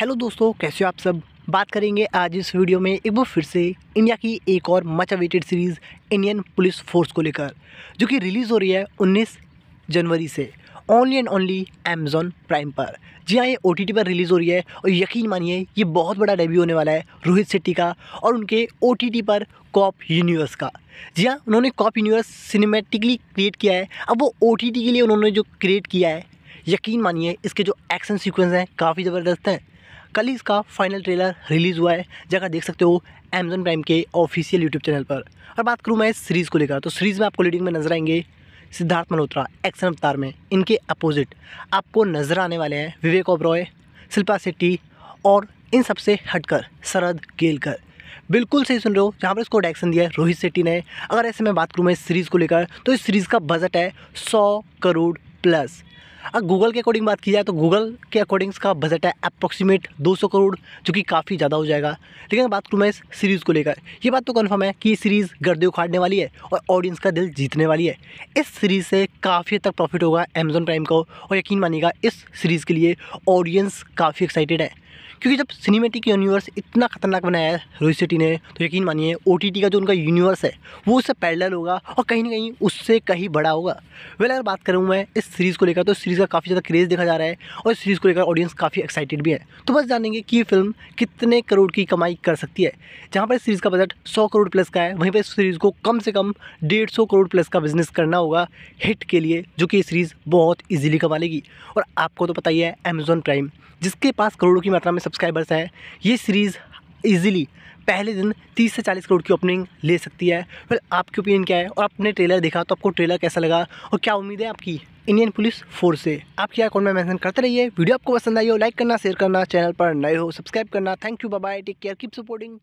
hello दोस्तों कैसे हो आप सब बात करेंगे आज इस वीडियो में एक बार फिर से इंडिया की एक और much awaited series Indian police force को लेकर जो कि रिलीज़ हो रही है 19 जनवरी से only and only Amazon Prime पर जी हाँ ये ओ पर रिलीज़ हो रही है और यकीन मानिए ये बहुत बड़ा डेब्यू होने वाला है रोहित शेट्टी का और उनके ओ पर कॉप यूनिवर्स का जी हाँ उन्होंने कॉप यूनिवर्स सिनेमेटिकली क्रिएट किया है अब वो ओ के लिए उन्होंने जो क्रिएट किया है यकीन मानिए इसके जो एक्शन सीक्वेंस हैं काफ़ी ज़बरदस्त हैं कल ही इसका फाइनल ट्रेलर रिलीज़ हुआ है जगह देख सकते हो अमेजन प्राइम के ऑफिशियल यूट्यूब चैनल पर और बात करूँ मैं इस सीरीज़ को लेकर तो सीरीज़ में आपको लीडिंग में नजर आएंगे सिद्धार्थ मल्होत्रा एक्शन अवतार में इनके अपोजिट आपको नज़र आने वाले हैं विवेक ओब्रॉय शिल्पा शेट्टी और इन सबसे हटकर शरद गेलकर बिल्कुल सही सुन रहे हो जहाँ पर इसको डायरेक्शन दिया है रोहित शेट्टी ने अगर ऐसे में बात करूँ मैं इस सीरीज़ को लेकर तो इस सीरीज़ का बजट है सौ करोड़ प्लस अगर गूगल के अकॉर्डिंग बात की जाए तो गूगल के अकॉर्डिंग इसका बजट है अप्रोक्सीमेट 200 करोड़ जो कि काफ़ी ज़्यादा हो जाएगा लेकिन बात करूँ मैं इस सीरीज़ को लेकर ये बात तो कन्फर्म है कि ये सीरीज़ गर्दे उखाड़ने वाली है और ऑडियंस का दिल जीतने वाली है इस सीरीज़ से काफ़ी हद तक प्रॉफिट होगा अमेजोन प्राइम को और यकीन मानिएगा इस सीरीज़ के लिए ऑडियंस काफ़ी एक्साइटेड है क्योंकि जब सिनेमेटिक यूनिवर्स इतना खतरनाक बनाया है रोहित शेट्टी ने तो यकीन मानिए ओ का जो उनका यूनिवर्स है वो उससे पैरल होगा और कहीं ना कहीं उससे कहीं बड़ा होगा वेल अगर बात करूँ मैं इस सीरीज़ को लेकर तो इस सीरीज़ का काफ़ी ज़्यादा क्रेज़ देखा जा रहा है और इस सीरीज़ को लेकर ऑडियंस काफ़ी एक्साइटेड भी है तो बस जानेंगे कि ये फिल्म कितने करोड़ की कमाई कर सकती है जहाँ पर इस सीरीज़ का बजट सौ करोड़ प्लस का है वहीं पर इस सीरीज़ को कम से कम डेढ़ सौ करोड़ प्लस का बिजनेस करना होगा हिट के लिए जो कि ये सीरीज़ बहुत ईजिली कमा लेगी और आपको तो पता ही है अमेजोन प्राइम जिसके पास करोड़ों की मात्रा में सब्सक्राइबर्स है ये सीरीज़ ईजिली पहले दिन 30 से 40 करोड़ की ओपनिंग ले सकती है फिर आपकी ओपिनियन क्या है और आपने ट्रेलर देखा तो आपको ट्रेलर कैसा लगा और क्या उम्मीद है आपकी इंडियन पुलिस फोर्स से आप क्या कॉमेंट में मेंशन करते रहिए वीडियो आपको पसंद आई हो लाइक करना शेयर करना चैनल पर नए हो सब्सक्राइब करना thank you bye take care keep supporting